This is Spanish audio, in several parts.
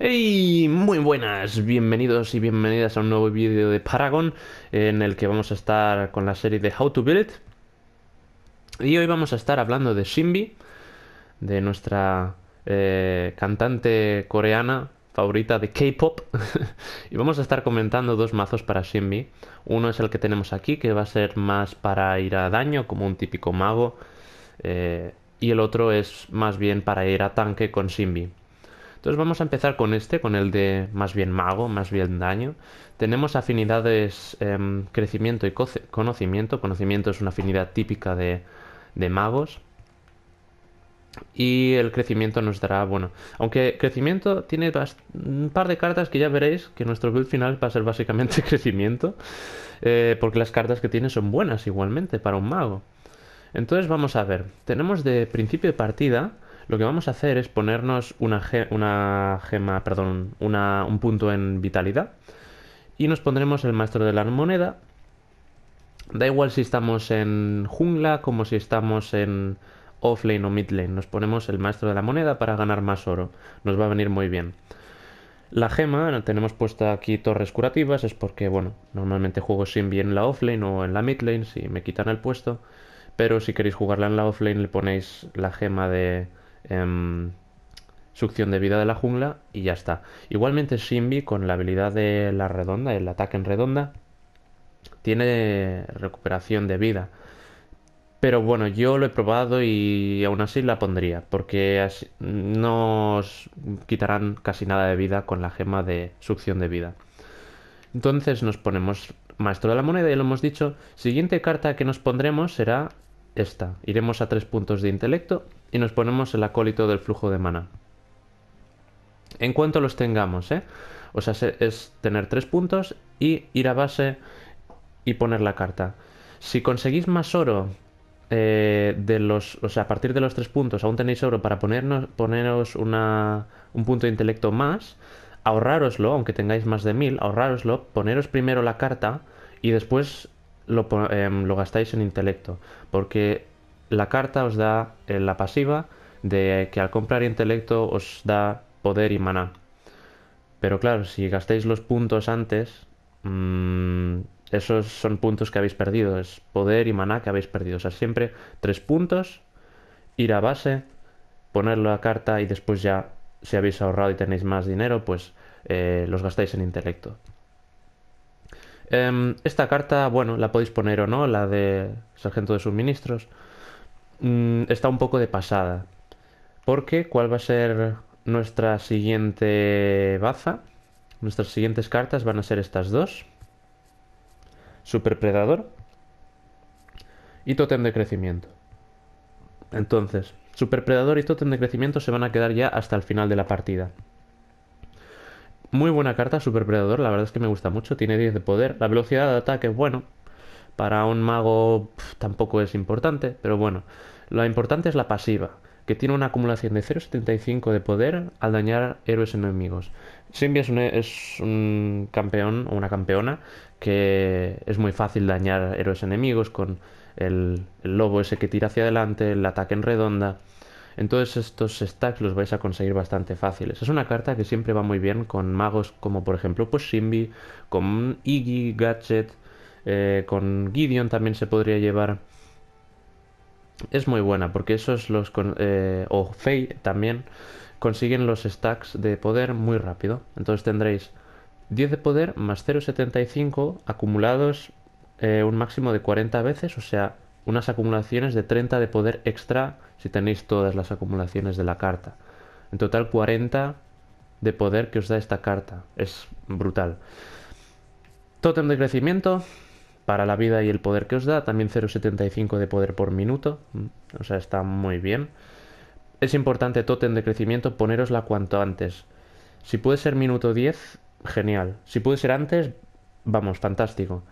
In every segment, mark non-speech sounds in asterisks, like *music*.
¡Hey! muy buenas, bienvenidos y bienvenidas a un nuevo vídeo de Paragon en el que vamos a estar con la serie de How to Build Y hoy vamos a estar hablando de Shinbi, de nuestra eh, cantante coreana favorita de K-Pop. *laughs* y vamos a estar comentando dos mazos para Shinbi. Uno es el que tenemos aquí, que va a ser más para ir a daño, como un típico mago. Eh, y el otro es más bien para ir a tanque con Simbi entonces vamos a empezar con este, con el de más bien mago, más bien daño. Tenemos afinidades em, crecimiento y conocimiento. Conocimiento es una afinidad típica de, magos. Y el crecimiento nos dará, bueno, aunque crecimiento tiene un par de cartas que ya veréis que nuestro build final va a ser básicamente *laughs* crecimiento, eh, porque las cartas que tiene son buenas igualmente para un mago. Entonces vamos a ver, tenemos de principio de partida lo que vamos a hacer es ponernos una, gema, perdón, un punto en vitalidad. Y nos pondremos el maestro de la moneda. Da igual si estamos en jungla como si estamos en offlane o midlane. Nos ponemos el maestro de la moneda para ganar más oro. Nos va a venir muy bien. La gema, tenemos puesta aquí torres curativas, es porque, bueno, normalmente juego sin bien la offlane o en la midlane si me quitan el puesto. Pero si queréis jugarla en la offlane le ponéis la gema de Em, succión de vida de la jungla y ya está. Igualmente Simbi con la habilidad de la redonda, el ataque en redonda, tiene recuperación de vida. Pero bueno, yo lo he probado y aún así la pondría, porque Nos quitarán casi nada de vida con la gema de succión de vida. Entonces nos ponemos Maestro de la Moneda, y lo hemos dicho. Siguiente carta que nos pondremos será esta. Iremos a tres puntos de intelecto y nos ponemos el acólito del flujo de mana. En cuanto los tengamos, ¿eh? O sea, es tener tres puntos y ir a base y poner la carta. Si conseguís más oro eh, de los, o sea, a partir de los tres puntos, aún tenéis oro para ponernos, poneros un punto de intelecto más, ahorrároslo, aunque tengáis más de mil, ahorrároslo, poneros primero la carta y después lo, em, lo gastáis en intelecto. Porque la carta os da eh, la pasiva de que al comprar intelecto os da poder y maná. Pero claro, si gastéis los puntos antes, mm, esos son puntos que habéis perdido, es poder y maná que habéis perdido. O sea, siempre tres puntos, ir a base, poner la carta y después ya, si habéis ahorrado y tenéis más dinero, pues eh, los gastáis en intelecto. Em, esta carta, bueno, la podéis poner o no, la de sargento de suministros Mm, está un poco de pasada. Porque, ¿cuál va a ser nuestra siguiente baza? Nuestras siguientes cartas van a ser estas dos. Superpredador y Totem de Crecimiento. Entonces, Superpredador y Totem de Crecimiento se van a quedar ya hasta el final de la partida. Muy buena carta, Superpredador, la verdad es que me gusta mucho, tiene 10 de poder. La velocidad de ataque, es bueno, para un mago tampoco es importante, pero bueno, lo importante es la pasiva, que tiene una acumulación de 0,75 de poder al dañar héroes enemigos. Simbi es un, campeón o una campeona que es muy fácil dañar héroes enemigos con el, lobo ese que tira hacia adelante, el ataque en redonda. Entonces estos stacks los vais a conseguir bastante fáciles. Es una carta que siempre va muy bien con magos como por ejemplo pues Simbi, con Iggy, Gadget, eh, con Gideon también se podría llevar. Es muy buena porque esos los... Eh, o Fey también consiguen los stacks de poder muy rápido. Entonces tendréis 10 de poder más 0,75 acumulados eh, un máximo de 40 veces, o sea, unas acumulaciones de 30 de poder extra si tenéis todas las acumulaciones de la carta. En total 40 de poder que os da esta carta. Es brutal. Totem de crecimiento, para la vida y el poder que os da, también 0,75 de poder por minuto, mm, o sea, está muy bien. Es importante tótem de crecimiento ponerosla cuanto antes. Si puede ser minuto 10, genial. Si puede ser antes, vamos, fantástico.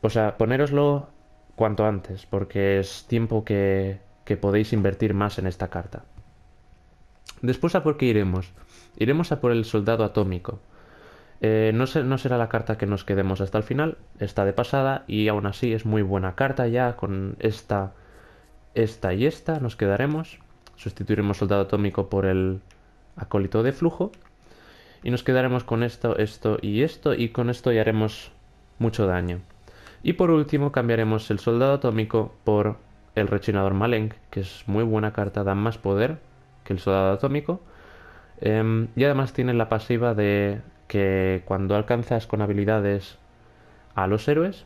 O sea, ponéroslo cuanto antes, porque es tiempo que, que podéis invertir más en esta carta. Después a por qué iremos. Iremos a por el soldado atómico. Eh, no, será la carta que nos quedemos hasta el final, está de pasada y aún así es muy buena carta ya, con esta, esta y esta nos quedaremos. Sustituiremos soldado atómico por el acólito de flujo y nos quedaremos con esto, esto y esto y con esto ya haremos mucho daño. Y por último cambiaremos el soldado atómico por el rechinador Malenk, que es muy buena carta, da más poder que el soldado atómico. Em, y además tiene la pasiva de que cuando alcanzas con habilidades a los héroes,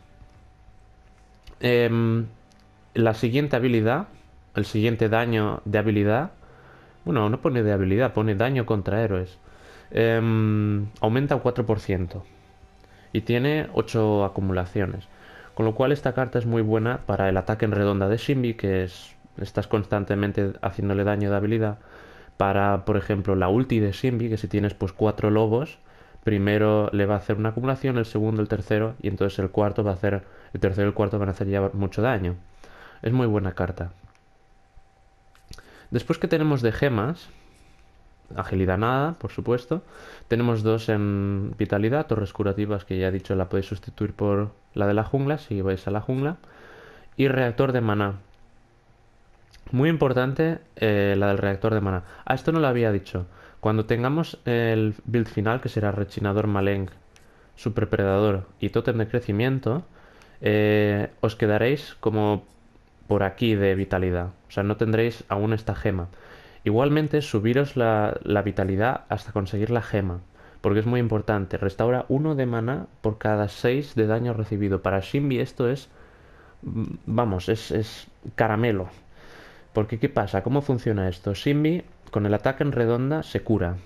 em, la siguiente habilidad, el siguiente daño de habilidad, bueno, no pone de habilidad, pone daño contra héroes, em, aumenta un 4% y tiene 8 acumulaciones. Con lo cual esta carta es muy buena para el ataque en redonda de Simbi que es estás constantemente haciéndole daño de habilidad. Para, por ejemplo, la ulti de Simbi que si tienes pues cuatro lobos, primero le va a hacer una acumulación, el segundo, el tercero, y entonces el cuarto va a hacer, el tercero y el cuarto van a hacer ya mucho daño. Es muy buena carta. Después que tenemos de gemas, agilidad nada, por supuesto. Tenemos dos en vitalidad, torres curativas que ya he dicho la podéis sustituir por la de la jungla si vais a la jungla. Y reactor de maná. Muy importante eh, la del reactor de maná. A ah, esto no lo había dicho. Cuando tengamos el build final, que será rechinador maleng, superpredador y tótem de crecimiento, eh, os quedaréis como por aquí de vitalidad. O sea, no tendréis aún esta gema. Igualmente, subiros la, vitalidad hasta conseguir la gema. Porque es muy importante. Restaura 1 de mana por cada 6 de daño recibido. Para Shinbi esto es... Mm, vamos, es, es caramelo. Porque ¿qué pasa? ¿Cómo funciona esto? Shinbi con el ataque en redonda se cura.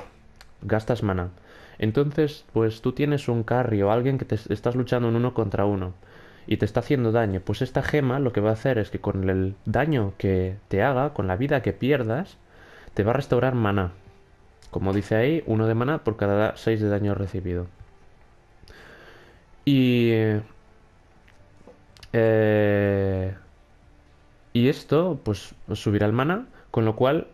Gastas mana. Entonces, pues tú tienes un carry o alguien que te estás luchando en uno contra uno y te está haciendo daño. Pues esta gema lo que va a hacer es que con el daño que te haga, con la vida que pierdas, te va a restaurar mana. Como dice ahí, uno de mana por cada 6 de daño recibido. Y. Eh, y esto, pues subirá el mana, con lo cual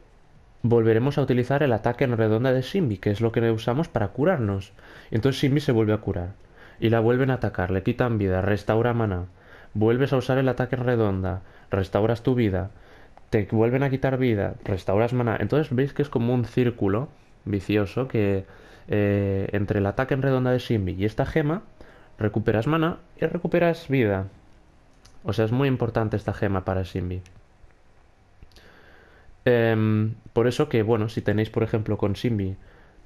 volveremos a utilizar el ataque en redonda de Simbi, que es lo que usamos para curarnos. Entonces Simbi se vuelve a curar. Y la vuelven a atacar, le quitan vida, restaura mana. Vuelves a usar el ataque en redonda, restauras tu vida. Te vuelven a quitar vida, restauras mana. Entonces veis que es como un círculo vicioso que eh, entre el ataque en redonda de Simbi y esta gema, recuperas mana y recuperas vida. O sea, es muy importante esta gema para Simbi. Em, por eso que, bueno, si tenéis, por ejemplo, con Simbi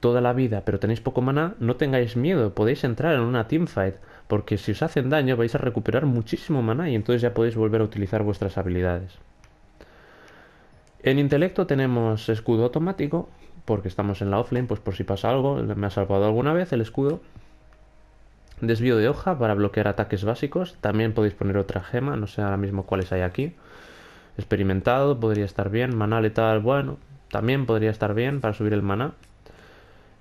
toda la vida, pero tenéis poco maná, no tengáis miedo, podéis entrar en una teamfight, porque si os hacen daño vais a recuperar muchísimo maná y entonces ya podéis volver a utilizar vuestras habilidades. En intelecto tenemos escudo automático, porque estamos en la offlane, pues por si pasa algo, me ha salvado alguna vez el escudo. Desvío de hoja para bloquear ataques básicos, también podéis poner otra gema, no sé ahora mismo cuáles hay aquí experimentado, podría estar bien. Maná letal, bueno, también podría estar bien para subir el maná.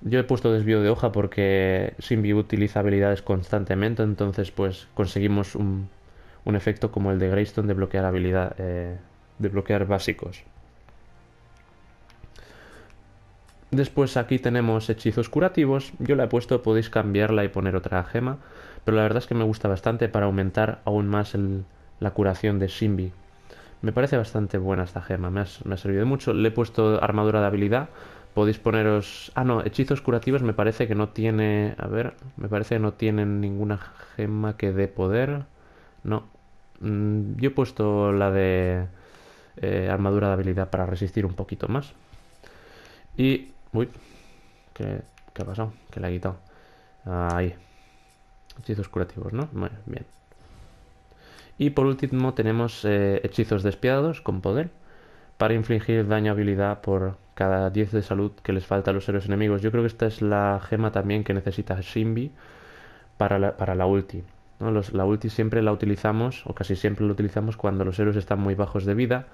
Yo he puesto desvío de hoja porque Simbi utiliza habilidades constantemente, entonces pues conseguimos un, efecto como el de Greystone de bloquear habilidad, eh, de bloquear básicos. Después aquí tenemos hechizos curativos. Yo la he puesto, podéis cambiarla y poner otra gema, pero la verdad es que me gusta bastante para aumentar aún más la curación de Simbi. Me parece bastante buena esta gema, me, ha servido mucho. Le he puesto armadura de habilidad. Podéis poneros... Ah, no, hechizos curativos me parece que no tiene... A ver, me parece que no tienen ninguna gema que dé poder. No. Mm, yo he puesto la de eh, armadura de habilidad para resistir un poquito más. Y... Uy, ¿qué, qué ha pasado? Que la he quitado. Ahí. Hechizos curativos, ¿no? Muy bien. Y por último tenemos eh, hechizos despiadados con poder para infligir daño a habilidad por cada 10 de salud que les falta a los héroes enemigos. Yo creo que esta es la gema también que necesita Shinbi para la, para la ulti. la ulti siempre la utilizamos, o casi siempre la utilizamos, cuando los héroes están muy bajos de vida.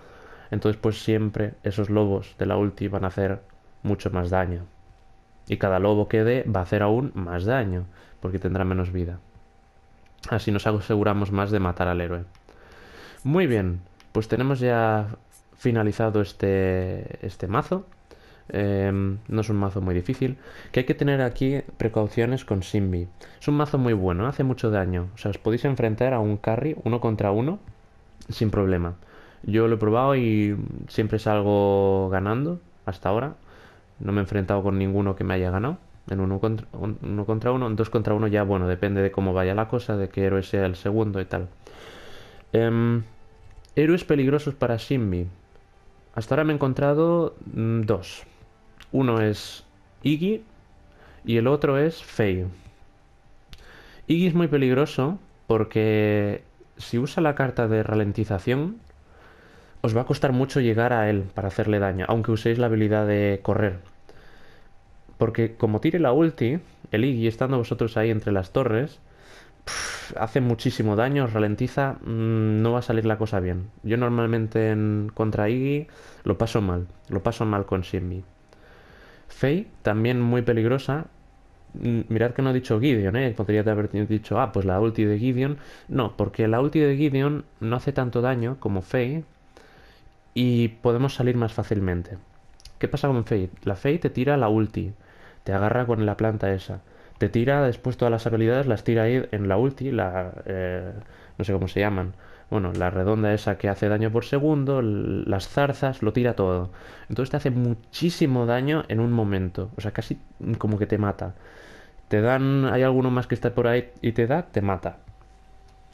Entonces pues siempre esos lobos de la ulti van a hacer mucho más daño. Y cada lobo que dé va a hacer aún más daño, porque tendrá menos vida. Así nos aseguramos más de matar al héroe. Muy bien, pues tenemos ya finalizado este, este mazo. Em, no es un mazo muy difícil. Que hay que tener aquí precauciones con Simbi. Es un mazo muy bueno, hace mucho daño. O sea, os podéis enfrentar a un carry uno contra uno sin problema. Yo lo he probado y siempre salgo ganando hasta ahora. No me he enfrentado con ninguno que me haya ganado en uno contra, uno en dos contra uno ya, bueno, depende de cómo vaya la cosa, de qué héroe sea el segundo y tal. Em, héroes peligrosos para Simbi. Hasta ahora me he encontrado mm, dos. Uno es Iggy y el otro es Faye. Iggy es muy peligroso porque si usa la carta de ralentización, os va a costar mucho llegar a él para hacerle daño, aunque uséis la habilidad de correr. Porque como tire la ulti, el Iggy estando vosotros ahí entre las torres, hace muchísimo daño, ralentiza, mm, no va a salir la cosa bien. Yo normalmente en contra Iggy lo paso mal, lo paso mal con Simbi Faye, también muy peligrosa. Mm, mirad que no he dicho Gideon, ¿eh? Podría haber dicho, ah, pues la ulti de Gideon. No, porque la ulti de Gideon no hace tanto daño como Faye y podemos salir más fácilmente. ¿Qué pasa con Faye? La Faye te tira la ulti te agarra con la planta esa. Te tira después todas las habilidades, las tira ahí en la ulti, la, eh, no sé cómo se llaman, bueno, la redonda esa que hace daño por segundo, las zarzas, lo tira todo. Entonces te hace muchísimo daño en un momento, o sea, casi como que te mata. Te dan, hay alguno más que está por ahí y te da, te mata.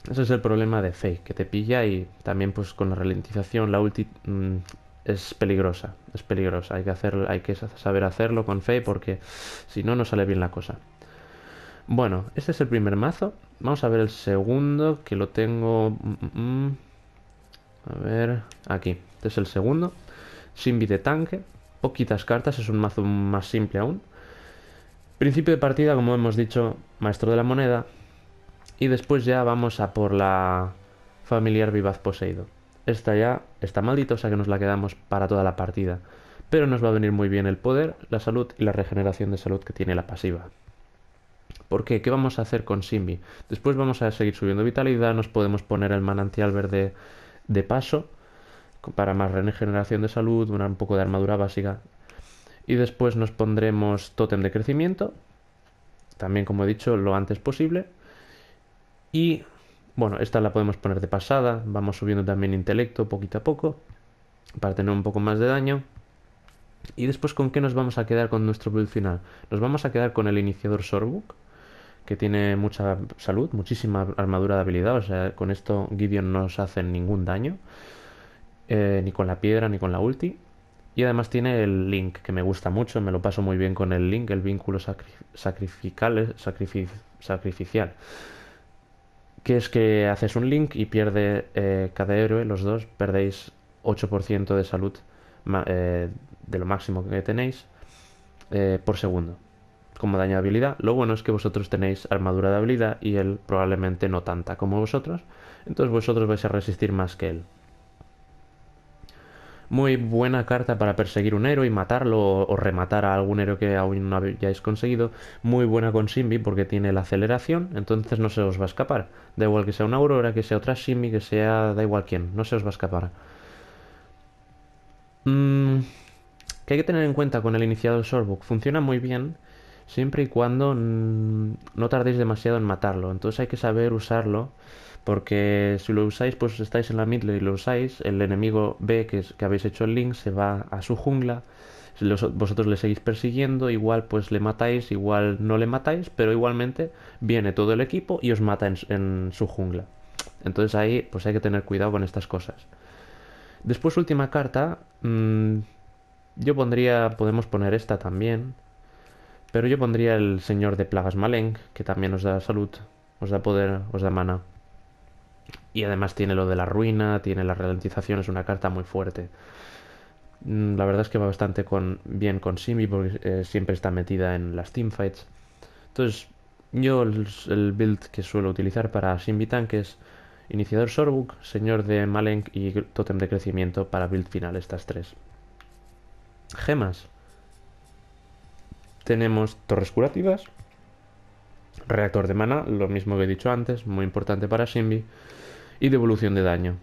Ese es el problema de Fake, que te pilla y también pues con la ralentización, la ulti, mm, es peligrosa, es peligrosa. Hay que, hacer, hay que saber hacerlo con fe porque si no, no sale bien la cosa. Bueno, este es el primer mazo. Vamos a ver el segundo que lo tengo... Mm, mm, mm. A ver, aquí. Este es el segundo. Simbi de tanque. Poquitas cartas, es un mazo más simple aún. Principio de partida, como hemos dicho, maestro de la moneda. Y después ya vamos a por la familiar vivaz poseído. Esta ya está maldita, o sea que nos la quedamos para toda la partida. Pero nos va a venir muy bien el poder, la salud y la regeneración de salud que tiene la pasiva. ¿Por qué? ¿Qué vamos a hacer con Simbi? Después vamos a seguir subiendo vitalidad, nos podemos poner el manantial verde de paso para más regeneración de salud, un poco de armadura básica. Y después nos pondremos tótem de crecimiento, también como he dicho, lo antes posible. Y bueno, esta la podemos poner de pasada, vamos subiendo también intelecto poquito a poco para tener un poco más de daño. Y después, ¿con qué nos vamos a quedar con nuestro build final? Nos vamos a quedar con el iniciador Sorbuk, que tiene mucha salud, muchísima armadura de habilidad, o sea, con esto Gideon no nos hace ningún daño, eh, ni con la piedra, ni con la ulti. Y además tiene el link, que me gusta mucho, me lo paso muy bien con el link, el vínculo sacrificial. sacrificial que es que haces un link y pierde eh, cada héroe, los dos, perdéis 8% de salud eh, de lo máximo que tenéis eh, por segundo como daño de habilidad. Lo bueno es que vosotros tenéis armadura de habilidad y él probablemente no tanta como vosotros, entonces vosotros vais a resistir más que él. Muy buena carta para perseguir un héroe y matarlo o, rematar a algún héroe que aún no hayáis conseguido. Muy buena con Simbi porque tiene la aceleración, entonces no se os va a escapar. Da igual que sea una Aurora, que sea otra Simbi, que sea da igual quién, no se os va a escapar. ¿qué mm, que hay que tener en cuenta con el iniciado de Sorbook. Funciona muy bien siempre y cuando no tardéis demasiado en matarlo. Entonces hay que saber usarlo porque si lo usáis, pues estáis en la mid y lo usáis, el enemigo ve que, habéis hecho el link, se va a su jungla, vosotros le seguís persiguiendo, igual pues le matáis, igual no le matáis, pero igualmente viene todo el equipo y os mata en, su jungla. Entonces ahí pues hay que tener cuidado con estas cosas. Después última carta, mm, yo pondría, podemos poner esta también, pero yo pondría el señor de plagas malen, que también os da salud, os da poder, os da mana. Y además tiene lo de la ruina, tiene la ralentización, es una carta muy fuerte. Mm, la verdad es que va bastante bien con Simbi porque eh, siempre está metida en las teamfights. Entonces, yo el, build que suelo utilizar para tanque tanques Iniciador Sorbuk, Señor de Malenk y Totem de Crecimiento para build final, estas tres. Gemas. Tenemos Torres Curativas, Reactor de Mana, lo mismo que he dicho antes, muy importante para Simbi y de de daño.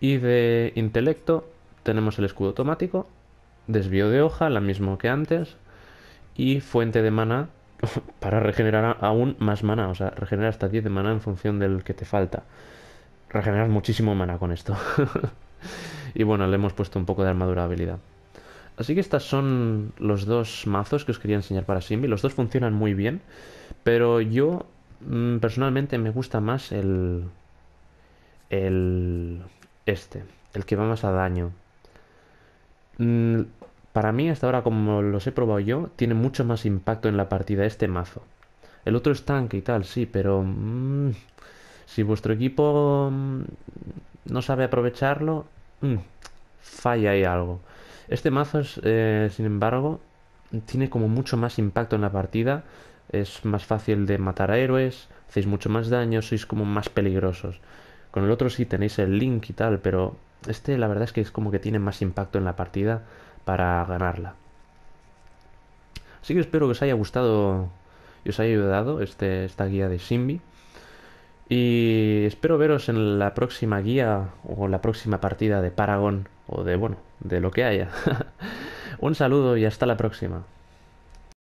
Y de intelecto tenemos el escudo automático, desvío de hoja, la mismo que antes, y fuente de mana *laughs* para regenerar aún más mana, o sea, regenera hasta 10 de mana en función del que te falta. Regeneras muchísimo mana con esto. *laughs* y bueno, le hemos puesto un poco de armadura habilidad. Así que estos son los dos mazos que os quería enseñar para Simbi. Los dos funcionan muy bien, pero yo mm, personalmente me gusta más el, el este, el que va más a daño. Mm, para mí hasta ahora como los he probado yo, tiene mucho más impacto en la partida este mazo. El otro es tanque y tal, sí, pero mm, si vuestro equipo mm, no sabe aprovecharlo, falla ahí algo. Este mazo, es, eh, sin embargo, tiene como mucho más impacto en la partida. Es más fácil de matar a héroes, hacéis mucho más daño, sois como más peligrosos. Con el otro sí tenéis el link y tal, pero este la verdad es que es como que tiene más impacto en la partida para ganarla. Así que espero que os haya gustado y os haya ayudado este, esta guía de Simbi. Y espero veros en la próxima guía o la próxima partida de Paragon o de, bueno, de lo que haya. *laughs* Un saludo y hasta la próxima.